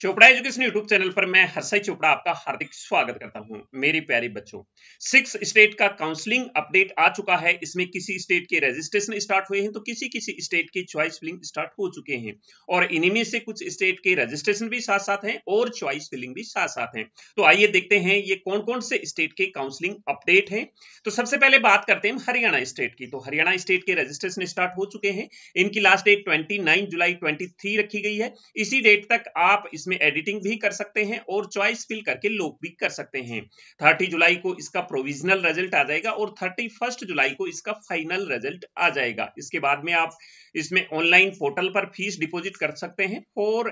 Chopra education YouTube channel पर मैं हर्षय चोपड़ा आपका हार्दिक स्वागत करता हूं मेरे प्यारे बच्चों सिक्स स्टेट का काउंसलिंग अपडेट आ चुका है इसमें किसी स्टेट के रजिस्ट्रेशन स्टार्ट हुए हैं तो किसी किसी स्टेट के चॉइस फिलिंग स्टार्ट हो चुके हैं और इनमें से कुछ स्टेट के रजिस्ट्रेशन भी साथ साथ हैं और चॉइस फिलिंग भी साथ साथ हैं तो आइए देखते हैं ये कौन कौन से स्टेट के काउंसलिंग अपडेट है तो सबसे पहले बात करते हैं हरियाणा स्टेट की तो हरियाणा स्टेट के रजिस्ट्रेशन स्टार्ट हो चुके हैं इनकी last date twenty July twenty रखी गई है इसी डेट तक आप इसमें एडिटिंग भी कर सकते हैं और चॉइस फिल करके लोग भी कर सकते हैं थर्टी जुलाई को इसका प्रोविजनल रिजल्ट आ जाएगा और थर्टी फर्स्ट जुलाई को इसका फाइनल रिजल्ट आ जाएगा इसके बाद में आप इसमें ऑनलाइन पोर्टल पर फीस डिपोजिट कर सकते हैं फोर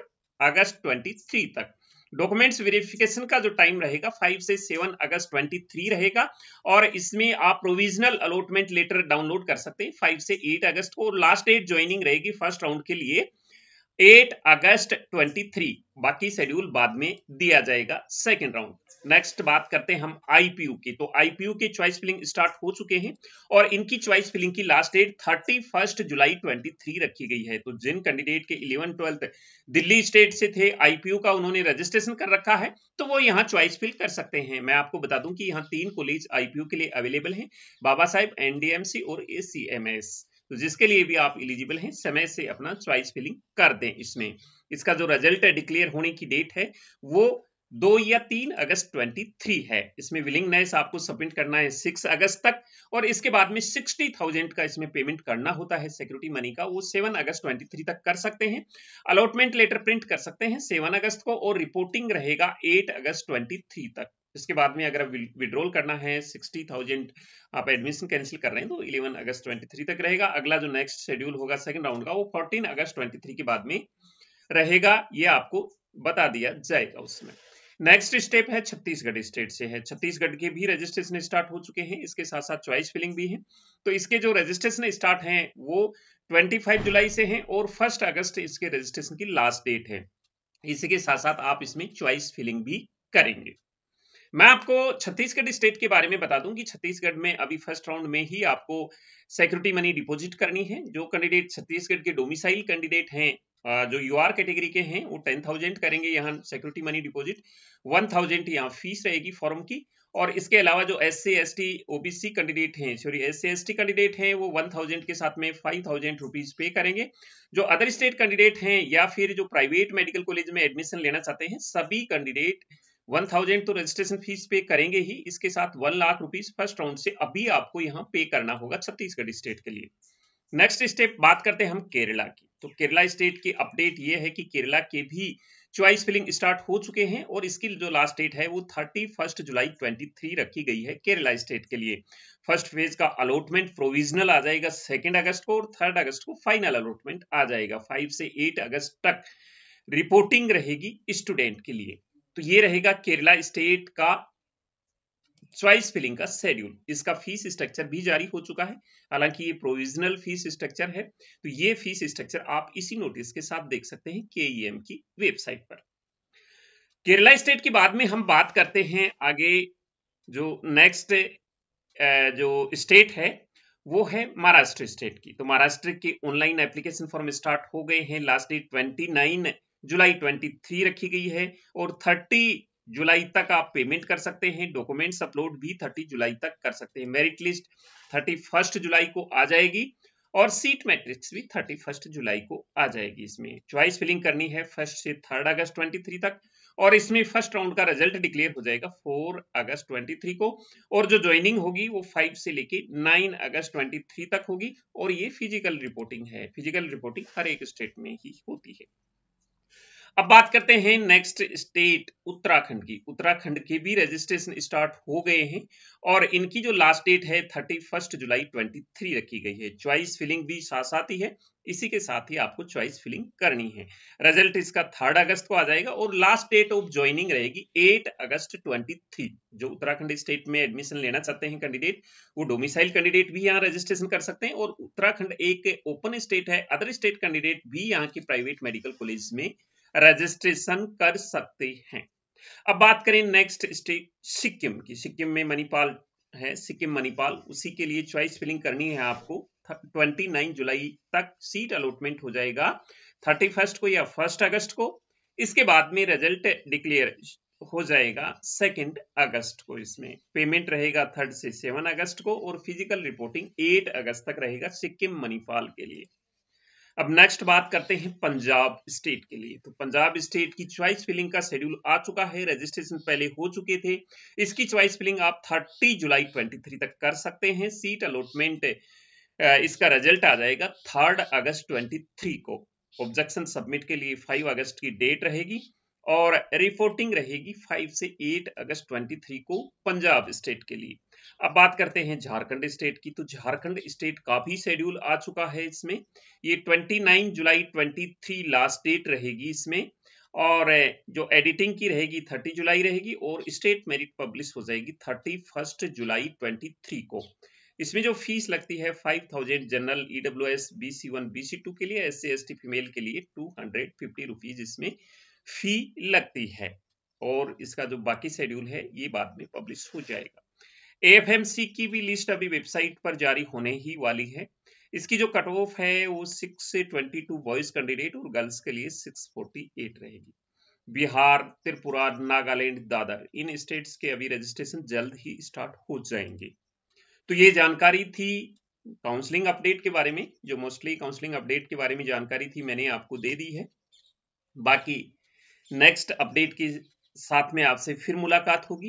अगस्त ट्वेंटी तक डॉक्यूमेंट्स वेरिफिकेशन का जो टाइम रहेगा 5 से 7 अगस्त 23 रहेगा और इसमें आप प्रोविजनल अलॉटमेंट लेटर डाउनलोड कर सकते हैं 5 से 8 अगस्त को लास्ट डेट ज्वाइनिंग रहेगी फर्स्ट राउंड के लिए 8 अगस्त 23 बाकी शेड्यूल बाद में दिया जाएगा सेकेंड राउंड नेक्स्ट बात करते हैं हम आईपीयू की तो आईपीयू के चॉइस फिलिंग स्टार्ट हो चुके हैं और इनकी चॉइस फिलिंग की last date thirty first July 23 रखी गई है तो जिन कैंडिडेट के 11 ट्वेल्थ दिल्ली स्टेट से थे आईपीयू का उन्होंने रजिस्ट्रेशन कर रखा है तो वो यहाँ चॉइस फिल कर सकते हैं मैं आपको बता दूं कि यहाँ तीन कॉलेज आईपीयू के लिए अवेलेबल है बाबा साहेब एनडीएमसी और ए तो जिसके लिए भी आप इलिजिबल हैं समय से अपना चॉइस फिलिंग कर दें इसमें इसका जो रिजल्ट है डिक्लेयर होने की डेट है वो दो या तीन अगस्त 23 है इसमें विलिंगनेस आपको सबमिट करना है सिक्स अगस्त तक और इसके बाद में सिक्सटी थाउजेंड का इसमें पेमेंट करना होता है सिक्योरिटी मनी का वो सेवन अगस्त 23 तक कर सकते हैं अलॉटमेंट लेटर प्रिंट कर सकते हैं सेवन अगस्त को और रिपोर्टिंग रहेगा एट अगस्त 23 तक इसके बाद में अगर विड्रॉल करना है सिक्सटी थाउजेंड आप एडमिशन कैंसिल कर रहे हैं तो इलेवन अगस्त ट्वेंटी थ्री तक रहेगा अगला जो नेक्स्ट शेड्यूल होगा सेकंड राउंड का वो फोर्टीन अगस्त ट्वेंटी थ्री के बाद में रहेगा ये आपको बता दिया जाएगा उसमें नेक्स्ट स्टेप है छत्तीसगढ़ स्टेट से है छत्तीसगढ़ के भी रजिस्ट्रेशन स्टार्ट हो चुके हैं इसके साथ साथ चॉइस फिलिंग भी है तो इसके जो रजिस्ट्रेशन स्टार्ट है वो ट्वेंटी जुलाई से है और फर्स्ट अगस्त इसके रजिस्ट्रेशन की लास्ट डेट है इसी के साथ साथ आप इसमें चॉइस फिलिंग भी करेंगे मैं आपको छत्तीसगढ़ स्टेट के बारे में बता दूं कि छत्तीसगढ़ में अभी फर्स्ट राउंड में ही आपको सिक्योरिटी मनी डिपॉजिट करनी है जो कैंडिडेट छत्तीसगढ़ के डोमिसाइल कैंडिडेट हैं जो यू आर कैटेगरी के हैं वो टेन थाउजेंड करेंगे यहाँ security money deposit one thousand यहाँ फीस रहेगी फॉर्म की और इसके अलावा जो S C S T OBC candidate हैं sorry S C S T candidate हैं वो वन थाउजेंड के साथ में फाइव थाउजेंड रुपीज पे करेंगे जो अदर स्टेट कैंडिडेट हैं या फिर जो प्राइवेट मेडिकल कॉलेज में एडमिशन लेना चाहते हैं सभी कैंडिडेट वन थाउजेंड तो रजिस्ट्रेशन फीस पे करेंगे ही इसके साथ one lakh rupees first round से अभी आपको यहाँ पे करना होगा छत्तीसगढ़ स्टेट के लिए नेक्स्ट स्टेप बात करते हैं हम केरला की तो केरला स्टेट की अपडेट ये है कि केरला के भी चॉइस फिलिंग स्टार्ट हो चुके हैं और इसकी जो लास्ट डेट है वो thirty first July twenty three रखी गई है केरला स्टेट के लिए फर्स्ट फेज का अलॉटमेंट प्रोविजनल आ जाएगा सेकेंड अगस्त को और थर्ड अगस्त को फाइनल अलॉटमेंट आ जाएगा फाइव से एट अगस्त तक रिपोर्टिंग रहेगी स्टूडेंट के लिए तो ये रहेगा केरला स्टेट का चॉइस फिलिंग का शेड्यूल इसका फीस स्ट्रक्चर भी जारी हो चुका है हालांकि ये प्रोविजनल फीस स्ट्रक्चर है तो ये फीस स्ट्रक्चर आप इसी नोटिस के साथ देख सकते हैं एम की वेबसाइट पर केरला स्टेट के बाद में हम बात करते हैं आगे जो नेक्स्ट जो स्टेट है वो है महाराष्ट्र स्टेट की तो महाराष्ट्र के ऑनलाइन एप्लीकेशन फॉर्म स्टार्ट हो गए हैं लास्ट डेट नाइन जुलाई 23 रखी गई है और 30 जुलाई तक आप पेमेंट कर सकते हैं डॉक्यूमेंट्स अपलोड भी 30 जुलाई तक कर सकते हैं मेरिट लिस्ट 31 जुलाई को आ जाएगी और सीट मैट्रिक्स भी 31 जुलाई को आ जाएगी इसमें च्वाइस फिलिंग करनी है फर्स्ट से थर्ड अगस्त ट्वेंटी तक और इसमें फर्स्ट राउंड का रिजल्ट डिक्लेयर हो जाएगा 4 अगस्त 23 को और जो ज्वाइनिंग होगी वो 5 से लेके 9 अगस्त 23 तक होगी और ये फिजिकल रिपोर्टिंग है फिजिकल रिपोर्टिंग हर एक स्टेट में ही होती है अब बात करते हैं नेक्स्ट स्टेट उत्तराखंड की उत्तराखंड के भी रजिस्ट्रेशन स्टार्ट हो गए हैं और इनकी जो लास्ट डेट है thirty first July twenty three रखी गई है चॉइस फिलिंग भी साथ साथ ही है इसी के साथ ही आपको चॉइस फिलिंग करनी है रिजल्ट इसका थर्ड अगस्त को आ जाएगा और लास्ट डेट ऑफ ज्वाइनिंग रहेगी एट अगस्त ट्वेंटी थ्री जो उत्तराखंड स्टेट में एडमिशन लेना चाहते हैं कैंडिडेट वो डोमिसाइल कैंडिडेट भी यहाँ रजिस्ट्रेशन कर सकते हैं और उत्तराखंड एक ओपन स्टेट है अदर स्टेट कैंडिडेट भी यहाँ के प्राइवेट मेडिकल कॉलेज में रजिस्ट्रेशन कर सकते हैं अब बात करें नेक्स्ट स्टेट सिक्किम की सिक्किम में मणिपाल है सिक्किम मणिपाल उसी के लिए चॉइस फिलिंग करनी है आपको 29 जुलाई तक सीट अलॉटमेंट हो जाएगा 31 को या 1 अगस्त को इसके बाद में रिजल्ट डिक्लेयर हो जाएगा सेकेंड अगस्त को इसमें पेमेंट रहेगा थर्ड से सेवन अगस्त को और फिजिकल रिपोर्टिंग एट अगस्त तक रहेगा सिक्किम मणिपाल के लिए अब नेक्स्ट बात करते हैं पंजाब स्टेट के लिए तो पंजाब स्टेट की च्वाइस फिलिंग का शेड्यूल आ चुका है रजिस्ट्रेशन पहले हो चुके थे इसकी च्वाइस फिलिंग आप 30 जुलाई 23 तक कर सकते हैं सीट अलॉटमेंट इसका रिजल्ट आ जाएगा थर्ड अगस्त 23 को ऑब्जेक्शन सबमिट के लिए 5 अगस्त की डेट रहेगी और रिपोर्टिंग रहेगी 5 से 8 अगस्त 23 को पंजाब स्टेट के लिए अब बात करते हैं झारखंड स्टेट की तो झारखंड स्टेट का भी शेड्यूल आ चुका है इसमें ये 29 जुलाई 23 लास्ट डेट रहेगी इसमें और जो एडिटिंग की रहेगी 30 जुलाई रहेगी और स्टेट मेरिट पब्लिश हो जाएगी 31 जुलाई 23 को इसमें जो फीस लगती है 5000 general E W S B C one B C two के लिए S C S T female के लिए टू हंड्रेड फिफ्टी रुपीज इसमें फी लगती है और इसका जो बाकी शेड्यूल है ये बाद में पब्लिश हो जाएगा एएफएमसी की भी लिस्ट अभी वेबसाइट पर जारी होने ही वाली है इसकी जो कट ऑफ है वो सिक्स से ट्वेंटी टू बॉयज कैंडिडेट और गर्ल्स के लिए सिक्स फोर्टी एट रहेगी बिहार त्रिपुरा नागालैंड दादर इन स्टेट्स के अभी रजिस्ट्रेशन जल्द ही स्टार्ट हो जाएंगे तो ये जानकारी थी काउंसलिंग अपडेट के बारे में जो मोस्टली काउंसलिंग अपडेट के बारे में जानकारी थी मैंने आपको दे दी है बाकी नेक्स्ट अपडेट के साथ में आपसे फिर मुलाकात होगी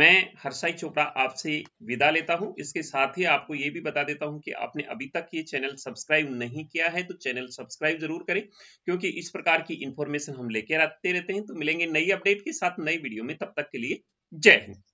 मैं हर्षाई चोपड़ा आपसे विदा लेता हूं इसके साथ ही आपको ये भी बता देता हूं कि आपने अभी तक ये चैनल सब्सक्राइब नहीं किया है तो चैनल सब्सक्राइब जरूर करें क्योंकि इस प्रकार की इंफॉर्मेशन हम लेकर आते रहते हैं तो मिलेंगे नई अपडेट के साथ नई वीडियो में तब तक के लिए जय हिंद